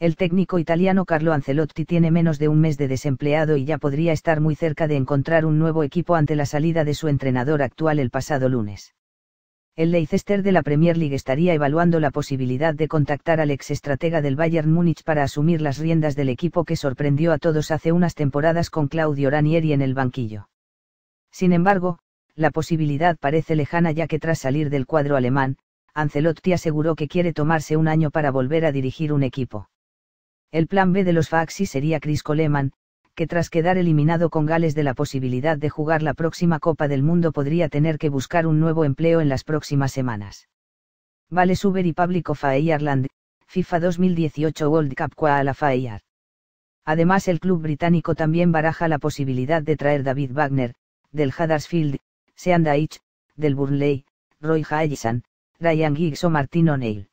El técnico italiano Carlo Ancelotti tiene menos de un mes de desempleado y ya podría estar muy cerca de encontrar un nuevo equipo ante la salida de su entrenador actual el pasado lunes. El Leicester de la Premier League estaría evaluando la posibilidad de contactar al ex estratega del Bayern Múnich para asumir las riendas del equipo que sorprendió a todos hace unas temporadas con Claudio Ranieri en el banquillo. Sin embargo, la posibilidad parece lejana ya que tras salir del cuadro alemán, Ancelotti aseguró que quiere tomarse un año para volver a dirigir un equipo. El plan B de los Faxi sería Chris Coleman, que tras quedar eliminado con Gales de la posibilidad de jugar la próxima Copa del Mundo podría tener que buscar un nuevo empleo en las próximas semanas. Vale Suber y Pablo Fae FIFA 2018 World Cup la Faeyar. Además el club británico también baraja la posibilidad de traer David Wagner, del Huddersfield, Sean Daich, del Burnley, Roy Hayesan, Ryan Giggs o Martin O'Neill.